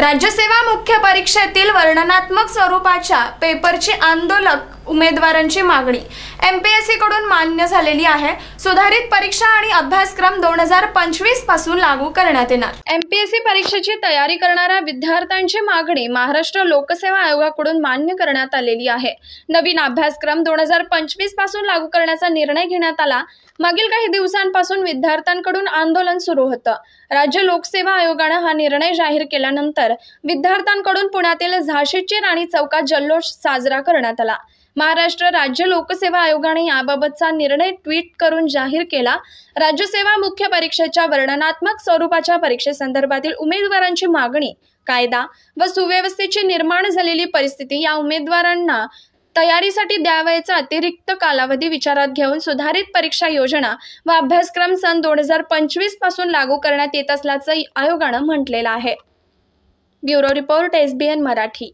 राज्यसेवा मुख्य परीक्षेतील वर्णनात्मक स्वरूपाच्या पेपरची आंदोलक उमेदवारांची मागणी एम पी एस सीकडून मान्य झालेली आहे सुधारित परीक्षा आणि अभ्यासक्रम दोन हजार पंचवीस पासून लागू करण्यात येणार एम पी एस सी परीक्षेची तयारी करणाऱ्या विद्यार्थ्यांची मागणी महाराष्ट्र लोकसेवा आयोगाकडून मान्य करण्यात आलेली आहे नवीन अभ्यासक्रम दोन हजार पंचवीस पासून लागू करण्याचा निर्णय घेण्यात आला मागील काही दिवसांपासून विद्यार्थ्यांकडून आंदोलन सुरू होतं राज्य लोकसेवा आयोगानं हा निर्णय जाहीर केल्यानंतर विद्यार्थ्यांकडून पुण्यातील झाशीची राणी चौकात जल्लोष साजरा करण्यात आला महाराष्ट्र राज्य लोकसेवा आयोगाने याबाबतचा निर्णय ट्विट करून जाहीर केला राज्यसेवा मुख्य परीक्षेच्या वर्णनात्मक स्वरूपाच्या परीक्षेसंदर्भातील उमेदवारांची मागणी कायदा व सुव्यवस्थेची निर्माण झालेली परिस्थिती या उमेदवारांना तयारीसाठी द्यावयाचा अतिरिक्त कालावधी विचारात घेऊन सुधारित परीक्षा योजना व अभ्यासक्रम सन दोन हजार पंचवीस पासून लागू करण्यात येत असल्याचं आयोगानं म्हटलेलं आहे ब्युरो रिपोर्ट एसबीएन मराठी